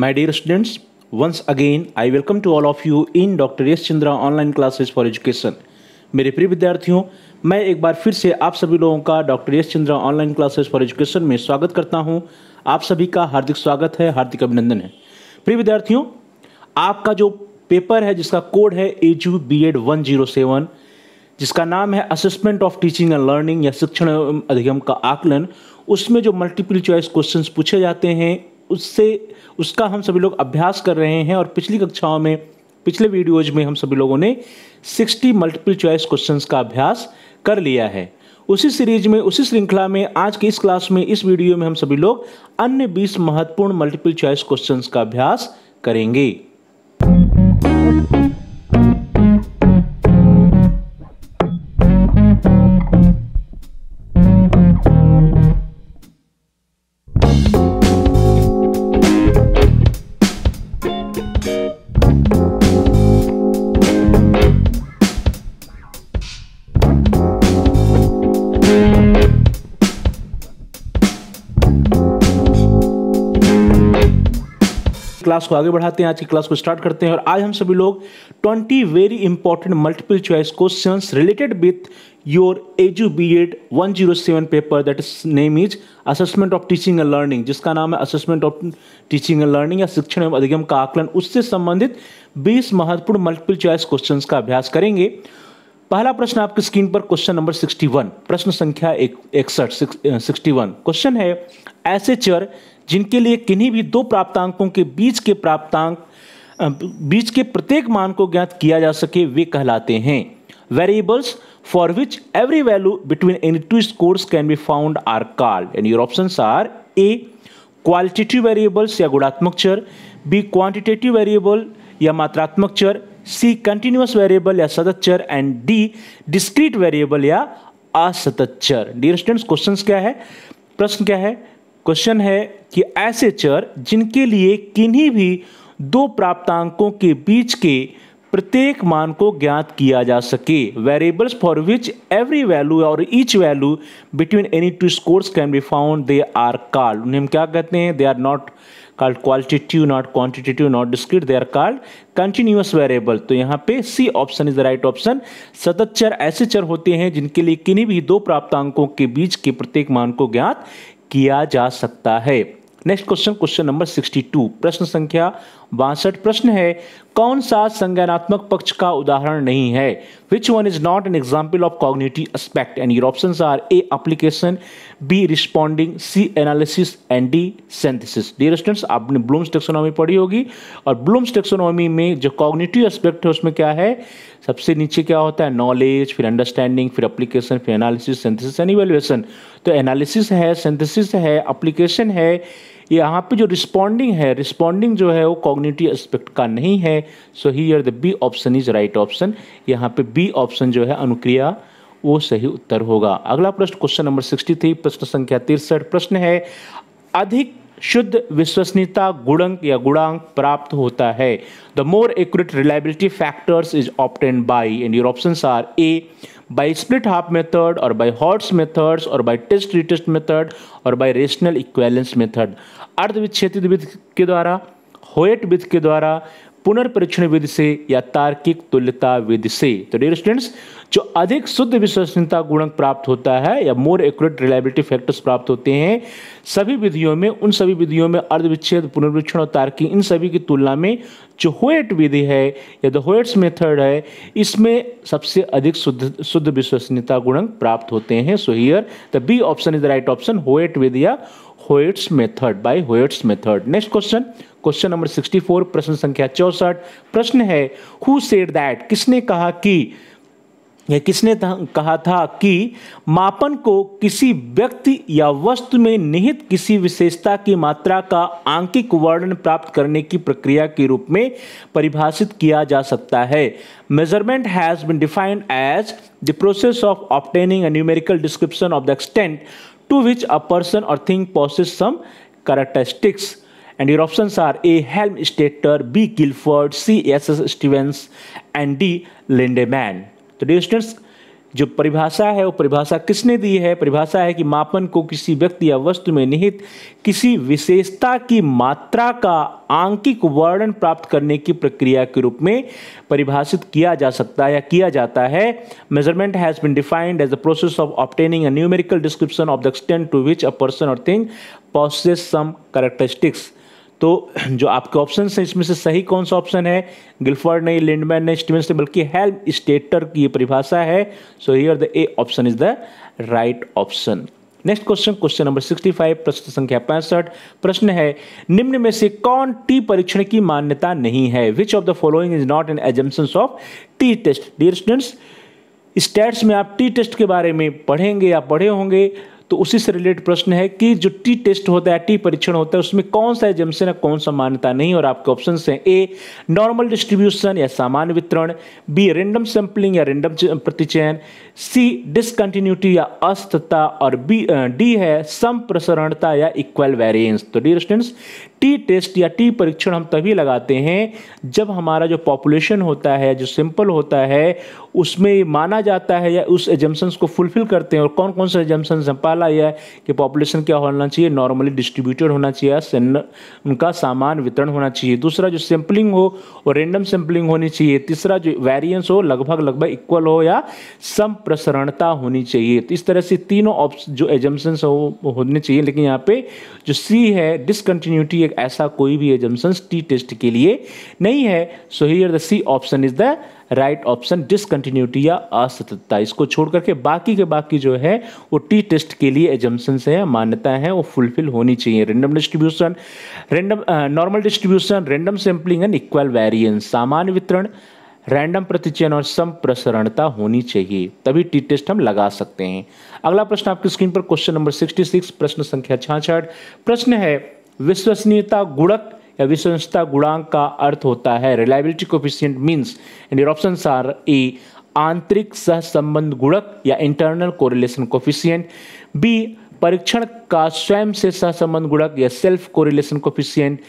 My dear students once again I welcome to all of you in doctor Yash Chandra online classes for education मेरे प्रिय विद्यार्थियों मैं एक बार फिर से आप सभी लोगों का doctor Yash Chandra online classes for education में स्वागत करता हूँ आप सभी का हार्दिक स्वागत है हार्दिक अभिनंदन है प्रिय विद्यार्थियों आपका जो पेपर है जिसका कोड है edu B Ed one zero seven जिसका नाम है assessment of teaching and learning या शिक्षण अधिगम का आकलन उसमें जो मल्टीपल चॉइस क्वेश्चंस पूछे जाते हैं उससे उसका हम सभी लोग अभ्यास कर रहे हैं और पिछली कक्षाओं में पिछले वीडियोज में हम सभी लोगों ने 60 मल्टीपल चॉइस क्वेश्चंस का अभ्यास कर लिया है उसी सीरीज में उसी श्रृंखला में आज की इस क्लास में इस वीडियो में हम सभी लोग अन्य 20 महत्वपूर्ण मल्टीपल चॉइस क्वेश्चंस का अभ्यास करेंगे क्लास को आगे बढ़ाते हैं आज की क्लास को स्टार्ट करते हैं और आज हम सभी लोग 20 very important multiple choice questions related with your edu B Ed one zero seven paper that is name is assessment of teaching and learning जिसका नाम है assessment of teaching and learning या शिक्षण एवं अधिगम का आकलन उससे संबंधित 20 महत्वपूर्ण मल्टीपल चॉइस क्वेश्चंस का अभ्यास करेंगे पहला प्रश्न आपकी स्क्रीन पर क्वेश्चन नंबर 61 प्रश्न संख्या एक, इकसठ सिक्सटी वन क्वेश्चन है ऐसे चर जिनके लिए किन्हीं भी दो प्राप्तांकों के बीच के प्राप्तांक बीच के प्रत्येक मान को ज्ञात किया जा सके वे कहलाते हैं variables for which every value between any two scores can be found are called and your option are A qualitative variables या गुणात्मक चर बी क्वांटिटेटिव वेरिएबल या मात्रात्मक चर सी कंटिन्यूस वेरिएबल या सतत चर एंड डी डिस्क्रीट वेरिएबल या असतत चर डियर स्टूडेंट्स क्वेश्चन क्या है प्रश्न क्या है क्वेश्चन है कि ऐसे चर जिनके लिए किन्हीं भी दो प्राप्तांकों के बीच के प्रत्येक मान को ज्ञात किया जा सके variables for which every value or each value between any two scores can be found they are called उन्हें हम क्या कहते हैं they are not called qualitative not quantitative not discrete they are called continuous variable तो यहाँ पे C option is the right option सतत चर ऐसे चर होते हैं जिनके लिए किन्हीं भी दो प्राप्तांकों के बीच के प्रत्येक मान को ज्ञात किया जा सकता है नेक्स्ट क्वेश्चन क्वेश्चन नंबर 62 प्रश्न संख्या बासठ प्रश्न है कौन सा संज्ञानात्मक पक्ष का उदाहरण नहीं है which one is not an example of cognitive aspect and your option are A application B responding C analysis and D synthesis dear students आपने ब्लूम्स टेक्सोनॉमी पढ़ी होगी और ब्लूम्स टेक्सोनॉमी में जो कॉग्निटिव एस्पेक्ट है उसमें क्या है सबसे नीचे क्या होता है नॉलेज फिर अंडरस्टैंडिंग फिर अप्लीकेशन फिर एनालिसिस सेंथिस एंड इवेल्युएशन तो एनालिसिस है सेंथिस है अप्लीकेशन है यहाँ पे जो रिस्पॉन्डिंग है रिस्पॉन्डिंग जो है वो कॉग्निटिव एस्पेक्ट का नहीं है so here the B option is right option यहाँ पे बी ऑप्शन जो है अनुक्रिया वो सही उत्तर होगा अगला प्रश्न क्वेश्चन नंबर सिक्सटी थ्री प्रश्न संख्या तिरसठ प्रश्न है अधिक शुद्ध विश्वसनीयता गुणंक या गुणांक प्राप्त होता है the more accurate reliability factors is obtain by and your option are A by split half method or by Hoyt's methods or by test retest method or by rational equivalence method अर्धविच्छेदित विधि के द्वारा होएट विधि के द्वारा पुनर्परीक्षण विधि से या तार्किक तुल्यता विधि से तो डियर स्टूडेंट्स जो अधिक शुद्ध विश्वसनीयता गुणक प्राप्त होता है या मोर एक्यूरेट रिलायबिलिटी फैक्टर्स प्राप्त होते हैं सभी विधियों में उन सभी विधियों में अर्धविच्छेद पुनर्वीक्षण और तार्किक इन सभी की तुलना में जो होएट विधि है या द होएट्स मेथड है इसमें सबसे अधिक शुद्ध शुद्ध विश्वसनीयता गुणक प्राप्त होते हैं so here the B option is the right option Hoyt विधि या Hoyt's method by Hoyt's method next question question number 64 प्रश्न संख्या 64 प्रश्न है हु सेड दैट किसने कहा कि यह किसने कहा था कि मापन को किसी व्यक्ति या वस्तु में निहित किसी विशेषता की मात्रा का आंकिक वर्णन प्राप्त करने की प्रक्रिया के रूप में परिभाषित किया जा सकता है measurement has been defined as the process of obtaining a numerical description of the extent to which a person or thing possesses some and your option are A A. Statter B Guilford, C S S Stevens and D Lindemann. तो डिस्टेंस जो परिभाषा है वो परिभाषा किसने दी है परिभाषा है कि मापन को किसी व्यक्ति या वस्तु में निहित किसी विशेषता की मात्रा का आंकिक वर्णन प्राप्त करने की प्रक्रिया के रूप में परिभाषित किया जा सकता है या किया जाता है measurement has been defined as the process of obtaining a numerical description of the extent to which a person or thing possesses some characteristics तो जो आपके ऑप्शन हैं इसमें से सही कौन सा ऑप्शन है गिल्फर्ड ने लिंडमैन ने स्टीवेंस ने बल्कि हेल्प स्टेटर की परिभाषा है so here the A option is the right option next question question number 65 प्रश्न संख्या पैंसठ प्रश्न है निम्न में से कौन टी परीक्षण की मान्यता नहीं है which of the following is not an assumption of T test dear students stats में आप टी टेस्ट के बारे में पढ़ेंगे या पढ़े होंगे तो उसी से रिलेटेड प्रश्न है कि जो टी टेस्ट होता है टी परीक्षण होता है उसमें कौन सा एजम्पन है कौन सा मान्यता नहीं और आपके ऑप्शन है ए नॉर्मल डिस्ट्रीब्यूशन या सामान्य वितरण बी रेंडम सैंपलिंग या रेंडम प्रतिचयन सी डिसकंटिन्यूटी या अस्थता और बी डी है सम प्रसरणता या इक्वल वेरियंस तो डी स्टूडेंट्स टी टेस्ट या टी परीक्षण हम तभी लगाते हैं जब हमारा जो पॉपुलेशन होता है जो सिंपल होता है उसमें माना जाता है या उस एजम्पन्स को फुलफिल करते हैं और कौन कौन से एजम्पन्स ख्याल आया है कि पॉपुलेशन क्या होना चाहिए नॉर्मली डिस्ट्रीब्यूटेड होना चाहिए उनका सामान वितरण होना चाहिए दूसरा जो सैम्पलिंग हो और रेंडम सैम्पलिंग होनी चाहिए तीसरा जो वेरियंस हो लगभग लगभग इक्वल हो या संप्रसरणता होनी चाहिए तो इस तरह से तीनों ऑप्शन जो एजम्सन हो होने चाहिए लेकिन यहाँ पे जो सी है डिसकंटिन्यूटी एक ऐसा कोई भी एजम्सन टी टेस्ट के लिए नहीं है so here the C option is the right option discontinuity या असतता इसको छोड़ करके बाकी के बाकी जो है वो टी टेस्ट के लिए एजम्पन है मान्यता है वो फुलफिल होनी चाहिए random distribution random normal distribution random sampling and equal variance सामान्य वितरण रैंडम प्रतिचयन और सम प्रसरणता होनी चाहिए तभी टी टेस्ट हम लगा सकते हैं अगला प्रश्न आपकी स्क्रीन पर क्वेश्चन नंबर 66 प्रश्न संख्या छाछठ प्रश्न है विश्वसनीयता गुणक विश्वसनीयता गुणांक का अर्थ होता है reliability coefficient means and your option are A आंतरिक सहसंबंध गुणक या इंटरनल कोरिलेशन कोफिशियंट बी परीक्षण का स्वयं से सहसंबंध गुणक या self correlation coefficient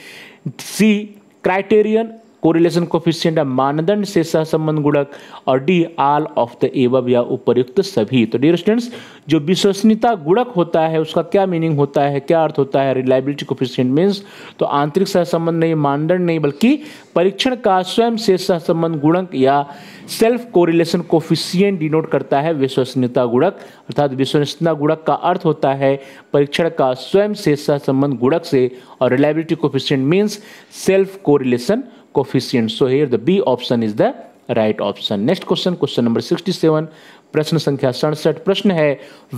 C criterion correlation coefficient मानदंड से सहसंबंध गुणक और D all of the above या उपरयुक्त सभी तो डियर स्टूडेंट्स जो विश्वसनीयता गुणक होता है उसका क्या मीनिंग होता है क्या अर्थ होता है रिलायबिलिटी कोफिशियंट मीन्स तो आंतरिक सहसंबंध नहीं मानदंड नहीं बल्कि परीक्षण का स्वयं से सहसंबंध गुणक या सेल्फ कोरिलेशन कोफिशियंट डिनोट करता है विश्वसनीयता गुणक अर्थात विश्वसनीयता गुणक का अर्थ होता है परीक्षण का स्वयं से सहसंबंध गुणक से और reliability coefficient means self correlation coefficient so here the B option is the right option next question question number 67 प्रश्न संख्या सड़सठ प्रश्न है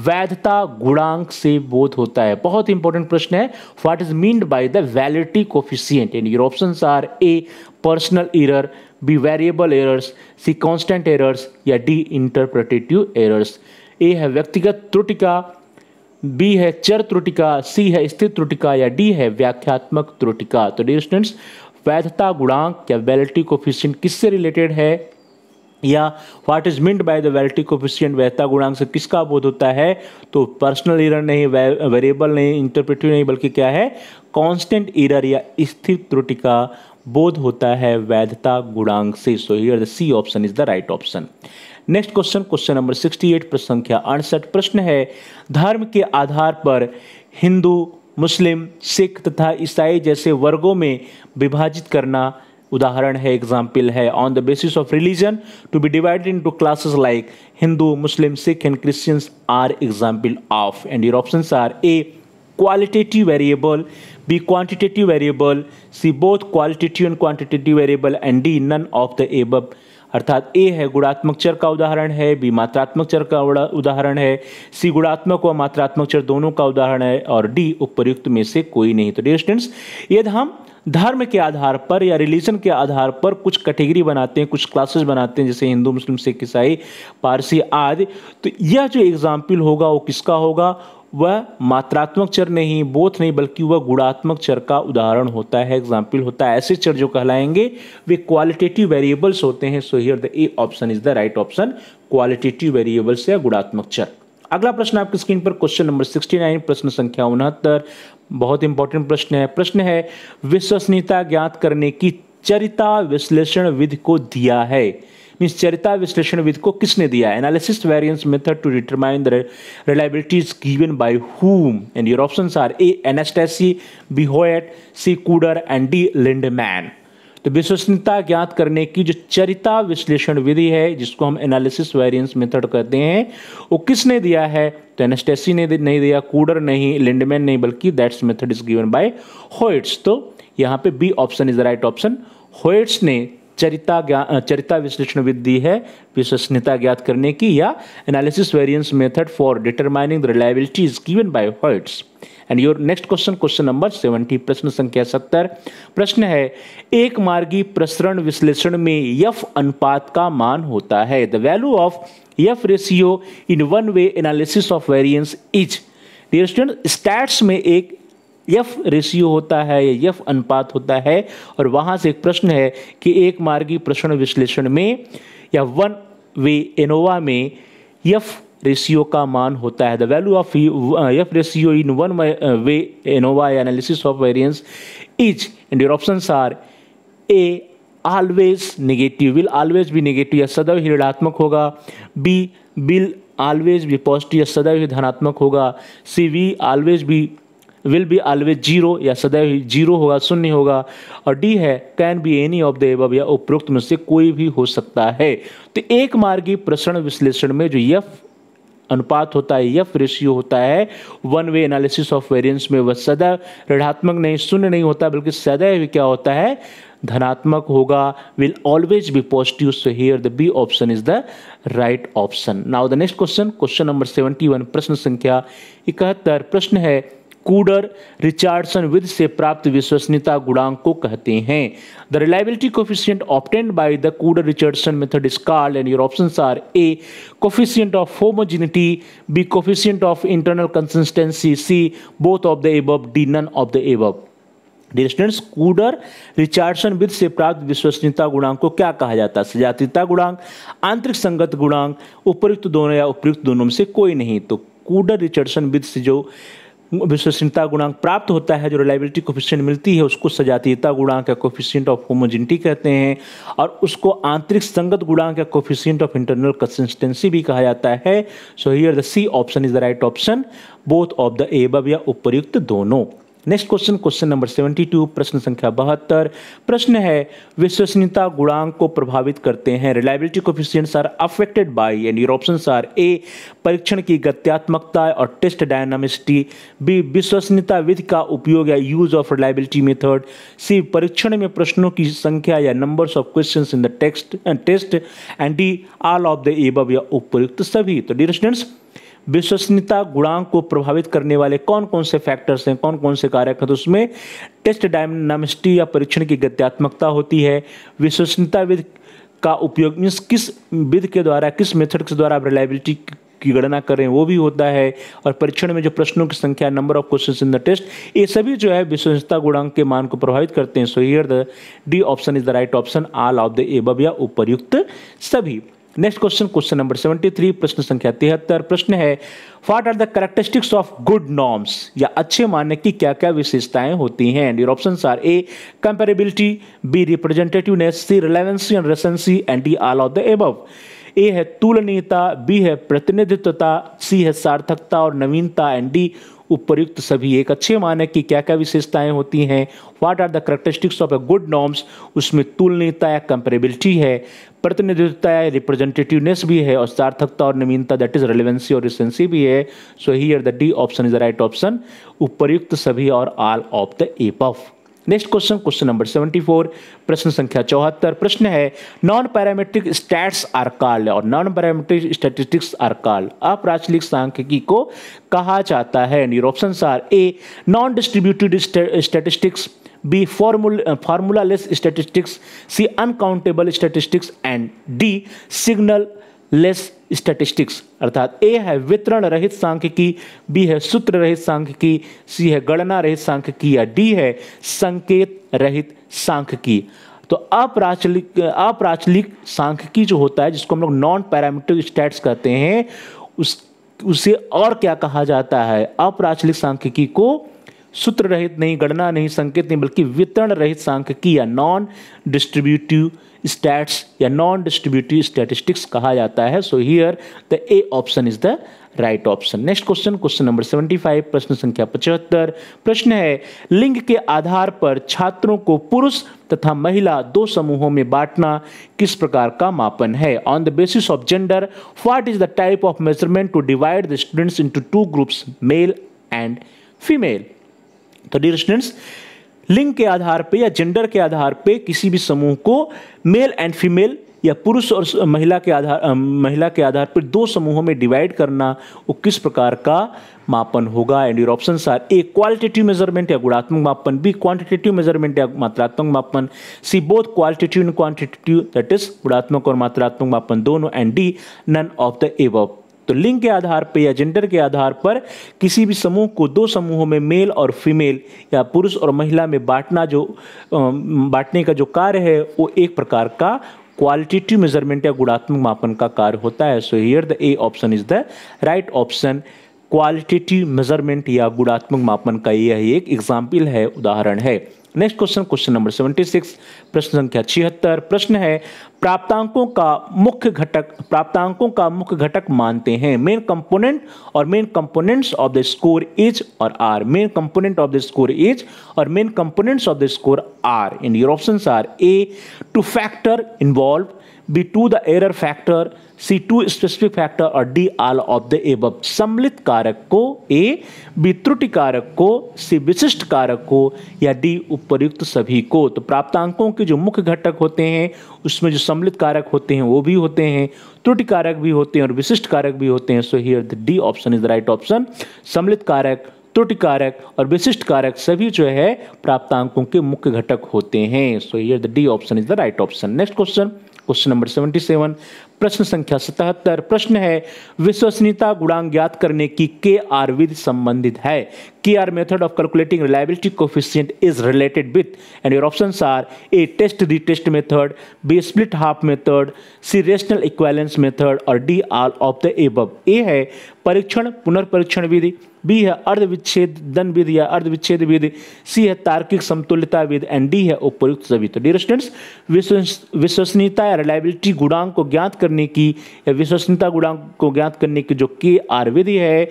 वैधता गुणांक से बोध होता है बहुत इंपॉर्टेंट प्रश्न है what is mean by the validity coefficient and your options are A personal error B variable errors C constant errors या डी इंटरप्रिटेटिव एरर्स ए है व्यक्तिगत त्रुटि का बी है चर त्रुटिका सी है स्थित त्रुटिका या डी है व्याख्यात्मक त्रुटिका तो डियर स्टूडेंट्स वैधता गुणांक या वैलिटी कोफिशियंट किससे रिलेटेड है या what is meant by the validity coefficient वैधता गुणांक से किसका बोध होता है तो पर्सनल इरर नहीं वेरिएबल नहीं इंटरप्रेटिव नहीं बल्कि क्या है कॉन्स्टेंट इरर या स्थिर त्रुटि का बोध होता है वैधता गुणांक से so here the C option is the right option next question question number 68 प्रश्न संख्या अड़सठ प्रश्न है धर्म के आधार पर हिंदू मुस्लिम सिख तथा ईसाई जैसे वर्गों में विभाजित करना उदाहरण है एग्जाम्पल है on the basis of religion to be divided to classes like Hindu Muslim Sikh and Christians are example of and your option are A qualitative variable B quantitative variable C both qualitative and quantitative variable and D none of the above अर्थात A है गुणात्मक चर का उदाहरण है B मात्रात्मक चर का उदाहरण है सी गुणात्मक व मात्रात्मक चर दोनों का उदाहरण है और डी उपयुक्त में से कोई नहीं तो डियर स्टूडेंट्स यदि हम धर्म के आधार पर या रिलीजन के आधार पर कुछ कैटेगरी बनाते हैं कुछ क्लासेस बनाते हैं जैसे हिंदू मुस्लिम सिख ईसाई पारसी आदि तो यह जो एग्जाम्पल होगा वो किसका होगा वह मात्रात्मक चर नहीं बोथ नहीं बल्कि वह गुणात्मक चर का उदाहरण होता है एग्जाम्पल होता है ऐसे चर जो कहलाएंगे वे क्वालिटेटिव वेरिएबल्स होते हैं so here the A option is the right option qualitative variables या गुणात्मक चर अगला प्रश्न आपकी स्क्रीन पर क्वेश्चन नंबर 69 प्रश्न संख्या उनहत्तर बहुत इंपॉर्टेंट प्रश्न है प्रश्न है विश्वसनीयता ज्ञात करने की चरिता विश्लेषण विधि को दिया है मीन्स चरिता विश्लेषण विधि को किसने दिया है analysis variance method to determine the reliabilities given by whom and your option are A Anastasi B Hoyt C Kuder and D Lindman तो विश्वसनीयता ज्ञात करने की जो चरिता विश्लेषण विधि है जिसको हम एनालिसिस वेरियंस मेथड कहते हैं वो किसने दिया है तो एनेस्टेसी ने नहीं दिया कूडर नहीं लिंडमैन नहीं बल्कि that's method is given by Hoyt's तो यहाँ पे B option is the right option Hoyt's ने चरिता ज्ञान चरिता विश्लेषण विधि है विश्वसनीयता ज्ञात करने की या analysis variance method for determining the reliability is given by Hoyt's and your next question question number seventy प्रश्न संख्या सत्तर प्रश्न है एक मार्गी प्रसरण विश्लेषण में यफ अनुपात का मान होता है the value of F ratio in one way analysis of variance is dear student stats में एक यफ रेशियो होता है या यफ अनुपात होता है और वहाँ से एक प्रश्न है कि एक मार्गी प्रश्न विश्लेषण में या वन वे एनोवा में यफ रेशियो का मान होता है the value of F ratio in one way ANOVA analysis of variance is and your are A always negative will always be negative या सदैव ही ऋणात्मक होगा B will always be positive या सदैव ही धनात्मक होगा C we always be will be always zero या सदैव ही जीरो होगा शून्य होगा और डी है can be any of the above या उपरोक्त में से कोई भी हो सकता है तो एक मार्गी प्रसरण विश्लेषण में जो यफ अनुपात होता है यफ रेशियो होता है one way analysis of variance में वह सदैव ऋणात्मक नहीं शून्य नहीं होता बल्कि सदैव क्या होता है धनात्मक होगा will always be positive so here the B option is the right option now the next question question number seventy one प्रश्न संख्या इकहत्तर प्रश्न है कूडर रिचार्डसन विद से प्राप्त विश्वसनीयता गुणांक को कहते हैं the reliability coefficient obtained by the Kuder Richardson method is called and your option are A coefficient of homogeneity B coefficient of internal consistency C both of the above D none of the above distance Kuder Richardson विद से प्राप्त विश्वसनीयता गुणांक को क्या कहा जाता है सजातीयता गुणांक आंतरिक संगत गुणांक उपयुक्त दोनों या उपयुक्त दोनों में से कोई नहीं तो कूडर रिचर्डसन विद से जो विश्वसनीयता गुणांक प्राप्त होता है जो रिलायबिलिटी कोफिशियंट मिलती है उसको सजातीयता गुणांक या कोफिशियंट ऑफ होमोजिनिटी कहते हैं और उसको आंतरिक संगत गुणांक या कोफिशियंट ऑफ इंटरनल कंसिस्टेंसी भी कहा जाता है so here the C option is the right option both of the above या उपयुक्त दोनों नेक्स्ट क्वेश्चन क्वेश्चन नंबर 72 प्रश्न संख्या बहत्तर प्रश्न है विश्वसनीयता गुणांक को प्रभावित करते हैं reliability coefficients are affected by and your options are A परीक्षण की गत्यात्मकता और टेस्ट डायनामिस्टी बी विश्वसनीयता विधि का उपयोग या use of reliability method C परीक्षण में प्रश्नों की संख्या या number of question in the text test and D all of the above या उपयुक्त सभी तो डी स्टूडेंट्स विश्वसनीयता गुणांक को प्रभावित करने वाले कौन कौन से फैक्टर्स हैं कौन कौन से कारक हैं तो उसमें टेस्ट डायनामिस्टी या परीक्षण की गत्यात्मकता होती है विश्वसनीयता विद का उपयोग मीन्स किस विध के द्वारा किस मेथड के द्वारा रिलायबिलिटी की गणना करें वो भी होता है और परीक्षण में जो प्रश्नों की संख्या number of question in the test ये सभी जो है विश्वसनीयता गुणांक के मान को प्रभावित करते हैं so here the D option is the right option all of the above या उपर्युक्त सभी नेक्स्ट क्वेश्चन क्वेश्चन नंबर 73 प्रश्न संख्या तिहत्तर प्रश्न है what are the characteristics of good norms या अच्छे मानक की क्या क्या विशेषताएं होती हैं and your option are A comparability B representativeness C relevancy and recency and D all of the above A है तुलनीयता बी है प्रतिनिधित्वता सी है सार्थकता और नवीनता एंड डी उपयुक्त सभी एक अच्छे मानक की क्या क्या विशेषताएं होती हैं what are the characteristics of a good norms उसमें तुलनीयता या कंपेरेबिलिटी है प्रतिनिधित्व है रिप्रेजेंटेटिवनेस भी है और सार्थकता और नवीनता दैट इज रेलिवेंसी और रिसेंसी भी है so here the D option is the right option उपरयुक्त सभी और all of the above of next question question number 74 प्रश्न संख्या चौहत्तर प्रश्न है non parametric stats are called और non parametric statistics are called अप्राचलिक सांख्यिकी को कहा जाता है option are A non distributed statistics B Formula, uh, formula less statistics. C uncountable statistics. And D signal less statistics अर्थात ए है वितरण रहित सांख्यिकी बी है सूत्र रहित सांख्यिकी सी है गणना रहित सांख्यिकी या डी है संकेत रहित सांख्यिकी तो अप्राचलिक अप्राचलिक सांख्यिकी जो होता है जिसको हम लोग नॉन पैरामीट्रिक स्टैट्स कहते हैं उस उसे और क्या कहा जाता है अप्राचलिक सांख्यिकी को सूत्र रहित नहीं गणना नहीं संकेत नहीं बल्कि वितरण रहित सांख्यिकी या नॉन डिस्ट्रीब्यूटिव स्टैट्स या नॉन डिस्ट्रीब्यूटिव स्टैटिस्टिक्स कहा जाता है so here the A option is the right option next question question number 75 प्रश्न संख्या पचहत्तर प्रश्न है लिंग के आधार पर छात्रों को पुरुष तथा महिला दो समूहों में बांटना किस प्रकार का मापन है on the basis of gender what is the type of measurement to divide the students into two groups male and female तो डियर स्टूडेंट्स लिंग के आधार पे या जेंडर के आधार पे किसी भी समूह को मेल एंड फीमेल या पुरुष और महिला के आधार महिला के आधार पर दो समूहों में डिवाइड करना वो किस प्रकार का मापन होगा and your option are A qualitative measurement या गुणात्मक मापन बी क्वांटिटेटिव मेजरमेंट या मात्रात्मक मापन C both qualitative and quantitative that is गुणात्मक और मात्रात्मक मापन दोनों and D none of the above तो लिंग के आधार पर या जेंडर के आधार पर किसी भी समूह को दो समूहों में मेल और फीमेल या पुरुष और महिला में बांटना जो बांटने का जो कार्य है वो एक प्रकार का क्वालिटेटिव मेजरमेंट या गुणात्मक मापन का कार्य होता है so here the A option is the right option qualitative measurement या गुणात्मक मापन का यह एक एग्जाम्पल है उदाहरण है नेक्स्ट क्वेश्चन क्वेश्चन नंबर 76 प्रश्न संख्या छिहत्तर प्रश्न है प्राप्तांकों का मुख्य घटक प्राप्तांकों का मुख्य घटक मानते हैं मेन कंपोनेंट और main components of the score is और are main component of the score is और main components of the score are in your options are A two factor involve B2 the error factor C2 specific factor और D all of the above सम्मिलित कारक को A B त्रुटि कारक को C विशिष्ट कारक को या D उपर्युक्त सभी को तो प्राप्त अंकों के जो मुख्य घटक होते हैं उसमें जो सम्मिलित कारक होते हैं वो भी होते हैं त्रुटि कारक भी होते हैं और विशिष्ट कारक भी होते हैं so here the D option is the right option सम्मिलित कारक त्रुटि कारक और विशिष्ट कारक सभी जो है प्राप्तांकों के मुख्य घटक होते हैं so here the D option is the right option next question question number seventy seven प्रश्न संख्या सतहत्तर प्रश्न है विश्वसनीयता गुणांक ज्ञात करने की के आर विद संबंधित है K R method of calculating reliability coefficient is related with and your option are A test the test method B split half method C rational equivalence method और D all of the above A है परीक्षण पुनर्परीक्षण विधि B है अर्धविच्छेद दन विधि या अर्धविच्छेद विधि सी है तार्किक समतुल्यता विधि and D है उपयुक्त सभी तो डी स्टूडेंट्स विश्वसनीयता या रिलायबिलिटी गुणांक को ज्ञात करने करने की या विश्वसनीयता गुणांक को ज्ञात करने की जो के आर विधि है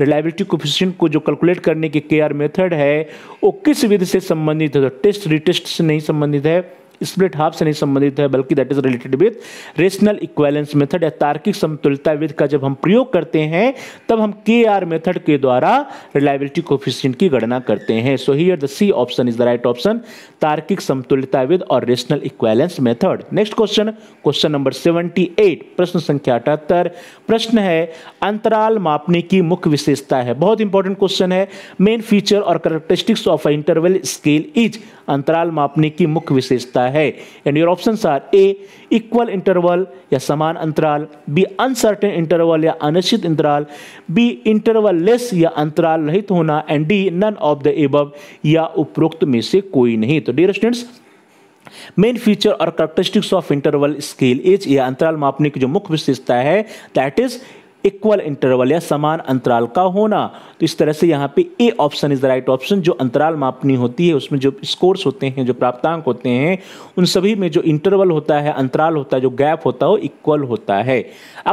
रिलायबिलिटी कोफिशियंट को जो कैलकुलेट करने की के आर मेथड है वो किस विधि से संबंधित है तो टेस्ट रिटेस्ट से नहीं संबंधित है स्प्लिट हाफ से नहीं संबंधित है बल्कि that is related with rational equivalence method या तार्किक समतुलता विद का जब हम प्रयोग करते हैं तब हम के आर मेथड के द्वारा रिलायबिलिटी कोफिशियंट की गणना करते हैं so here the C option is the right option तार्किक समतुलता विद और rational equivalence method next question question number seventy eight प्रश्न संख्या अठहत्तर प्रश्न है अंतराल मापने की मुख्य विशेषता है बहुत इंपॉर्टेंट क्वेश्चन है मेन फीचर और characteristics of interval scale is अंतराल मापने की मुख्य विशेषता रहा है and your option are A equal interval या समान अंतराल बी अनसर्टेन इंटरवल या अनिश्चित अंतराल बी इंटरवल लेस या अंतराल रहित होना and D none of the above या उपरोक्त में से कोई नहीं तो डियर स्टूडेंट्स मेन फीचर और characteristics of interval scale is या अंतराल मापने की जो मुख्य विशेषता है दैट इज इक्वल इंटरवल या समान अंतराल का होना तो इस तरह से यहाँ पे A option is the right option जो अंतराल मापनी होती है उसमें जो स्कोर्स होते हैं जो प्राप्तांक होते हैं उन सभी में जो इंटरवल होता है अंतराल होता है जो गैप होता है वो इक्वल होता है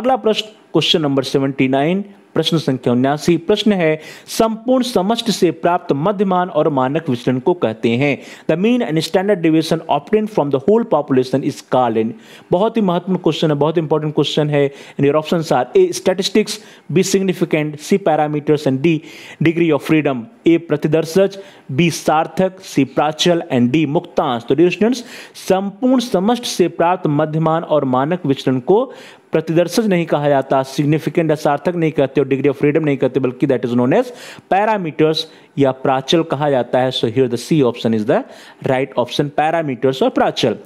अगला प्रश्न क्वेश्चन नंबर सेवेंटी नाइन प्रश्न संख्या उन्यासी प्रश्न है संपूर्ण समस्त से प्राप्त मध्यमान और मानक विचरण को कहते हैं the mean and standard deviation obtained from the whole population is call in बहुत ही महत्वपूर्ण क्वेश्चन है बहुत इंपॉर्टेंट क्वेश्चन है option are A statistics B significant C parameters and D degree of freedom A प्रतिदर्शक बी सार्थक C प्राचल and D मुक्तांश तो डियर स्टूडेंट्स संपूर्ण समस्त से प्राप्त मध्यमान और मानक विचरण को प्रतिदर्शज नहीं कहा जाता सिग्निफिकेंट या सार्थक नहीं कहते और डिग्री ऑफ फ्रीडम नहीं कहते बल्कि that is known as parameters या प्राचल कहा जाता है so here the C option is the right option parameters और प्राचल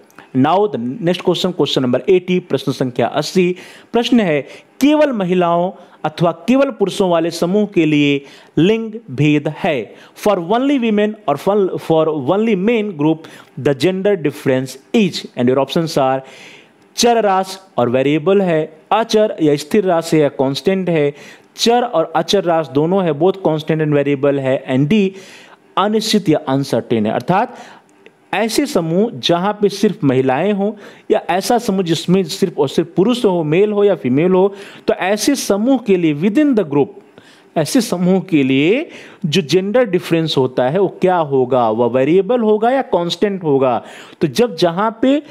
now the next question question number eighty प्रश्न संख्या अस्सी प्रश्न है केवल महिलाओं अथवा केवल पुरुषों वाले समूह के लिए लिंग भेद है फॉर वनली वीमेन और for only men group the gender difference is and your option are चर रास और वेरिएबल है अचर या स्थिर राश है या कांस्टेंट है चर और अचर राश दोनों है बोथ कांस्टेंट एंड वेरिएबल है एंड डी अनिश्चित या अनसर्टेन है अर्थात ऐसे समूह जहाँ पे सिर्फ महिलाएं हो या ऐसा समूह जिसमें सिर्फ और सिर्फ पुरुष हो मेल हो या फीमेल हो तो ऐसे समूह के लिए विद इन द ग्रुप ऐसे समूह के लिए जो जेंडर डिफरेंस होता है वो क्या होगा वह वेरिएबल होगा या कांस्टेंट होगा तो जब जहाँ पे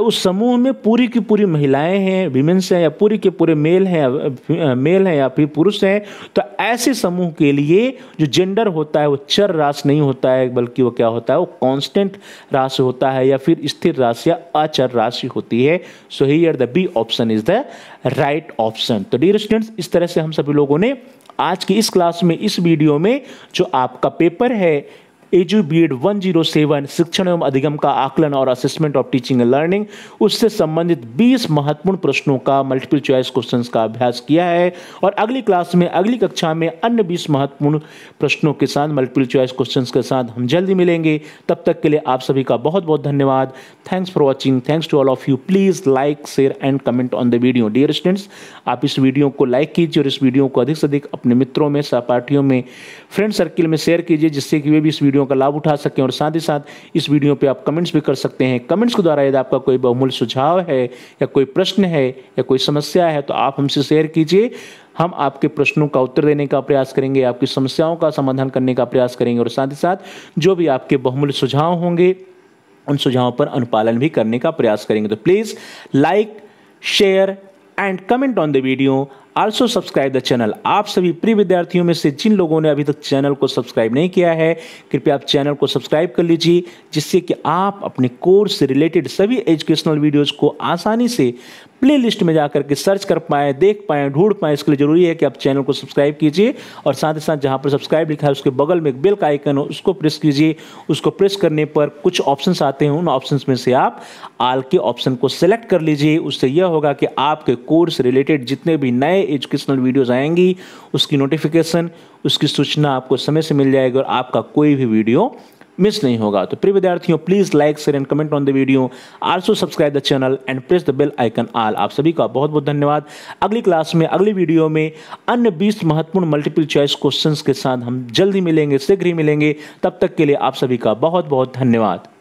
उस समूह में पूरी की पूरी महिलाएं हैं विमेंस हैं या पूरी के पूरे मेल हैं मेल हैं या फिर पुरुष हैं तो ऐसे समूह के लिए जो जेंडर होता है वो चर राश नहीं होता है बल्कि वो क्या होता है वो कांस्टेंट राशि होता है या फिर स्थिर राशि या अचर राशि होती है so are the B option is the right option तो डियर स्टूडेंट्स इस तरह से हम सभी लोगों ने आज की इस क्लास में इस वीडियो में जो आपका पेपर है EDU B Ed one zero seven शिक्षण एवं अधिगम का आकलन और assessment of teaching and learning उससे संबंधित बीस महत्वपूर्ण प्रश्नों का मल्टीपल चॉइस क्वेश्चन का अभ्यास किया है और अगली क्लास में अगली कक्षा में अन्य बीस महत्वपूर्ण प्रश्नों के साथ मल्टीपल चॉइस क्वेश्चन के साथ हम जल्दी मिलेंगे तब तक के लिए आप सभी का बहुत बहुत धन्यवाद thanks for watching thanks to all of you please like share and comment on the video dear students आप इस वीडियो को लाइक कीजिए और इस वीडियो को अधिक से अधिक अपने मित्रों में सहपाठियों में फ्रेंड सर्किल में शेयर कीजिए जिससे कि वे भी इस वीडियो वीडियो का लाभ उठा सकें और साथ ही साथ इस वीडियो पर आप कमेंट्स भी कर सकते हैं कमेंट्स के द्वारा यदि आपका कोई बहुमूल्य सुझाव है या कोई प्रश्न है या कोई समस्या है तो आप हमसे शेयर कीजिए हम आपके प्रश्नों का उत्तर देने का प्रयास करेंगे आपकी समस्याओं का समाधान करने का प्रयास करेंगे और साथ ही साथ जो भी आपके बहुमूल्य सुझाव होंगे उन सुझावों पर अनुपालन भी करने का प्रयास करेंगे तो please like share and comment on the video also subscribe the channel आप सभी प्रिय विद्यार्थियों में से जिन लोगों ने अभी तक चैनल को सब्सक्राइब नहीं किया है कृपया आप चैनल को सब्सक्राइब कर लीजिए जिससे कि आप अपने कोर्स से रिलेटेड सभी एजुकेशनल वीडियोज़ को आसानी से प्ले लिस्ट में जाकर के सर्च कर पाएँ देख पाएं ढूंढ पाएँ इसके लिए ज़रूरी है कि आप चैनल को सब्सक्राइब कीजिए और साथ ही साथ जहाँ पर सब्सक्राइब लिखा है उसके बगल में एक बेल का आइकन हो उसको प्रेस कीजिए उसको प्रेस करने पर कुछ ऑप्शन आते हैं उन ऑप्शन में से आप आल के ऑप्शन को सिलेक्ट कर लीजिए उससे यह होगा कि आपके कोर्स रिलेटेड जितने भी नए एजुकेशनल वीडियोज़ आएंगी उसकी नोटिफिकेशन उसकी सूचना आपको समय से मिल जाएगी और आपका कोई भी वीडियो मिस नहीं होगा तो प्रिय विद्यार्थियों please like share and comment on the video also subscribe the channel and press the bell icon all आप सभी का बहुत बहुत धन्यवाद अगली क्लास में अगली वीडियो में अन्य बीस महत्वपूर्ण मल्टीपल चॉइस क्वेश्चन के साथ हम जल्दी मिलेंगे शीघ्र ही मिलेंगे तब तक के लिए आप सभी का बहुत बहुत धन्यवाद